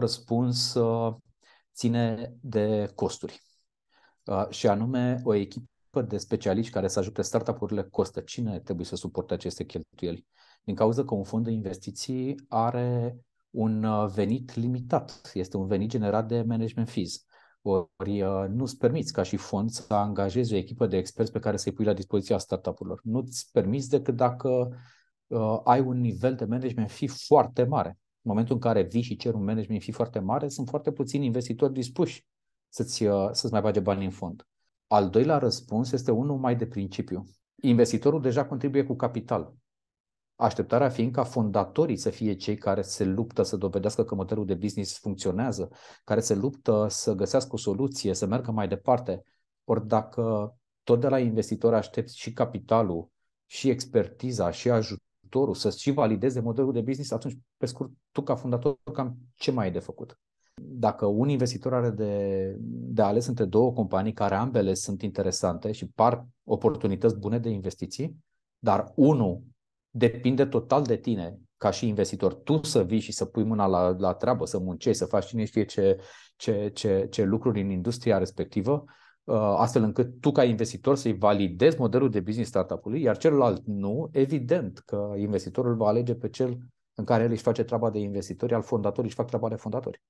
răspuns uh, ține de costuri. Uh, și anume, o echipă de specialiști care să ajute startup-urile costă. Cine trebuie să suporte aceste cheltuieli? Din cauza că un fond de investiții are un uh, venit limitat, este un venit generat de management fees. Ori nu-ți permiți ca și fond să angajezi o echipă de experți pe care să-i pui la dispoziția startup-urilor. Nu-ți permiți decât dacă uh, ai un nivel de management fee foarte mare în momentul în care vii și cer un management fi foarte mare, sunt foarte puțini investitori dispuși să-ți, uh, să-ți mai bage bani în fond. Al doilea răspuns este unul mai de principiu. Investitorul deja contribuie cu capital. Așteptarea fiind ca fondatorii să fie cei care se luptă să dovedească că modelul de business funcționează, care se luptă să găsească o soluție, să meargă mai departe. Ori dacă tot de la investitor aștepți și capitalul, și expertiza, și ajutorul, investitorul să și valideze modelul de business, atunci, pe scurt, tu ca fundator, cam ce mai ai de făcut? Dacă un investitor are de, de ales între două companii care ambele sunt interesante și par oportunități bune de investiții, dar unul depinde total de tine ca și investitor. Tu să vii și să pui mâna la, la treabă, să muncești, să faci cine știe ce, ce, ce, ce lucruri în industria respectivă, uh, Uh, astfel încât tu ca investitor să-i validezi modelul de business startup-ului, iar celălalt nu, evident că investitorul va alege pe cel în care el își face treaba de investitori, al fondatorii își fac treaba de fondatori.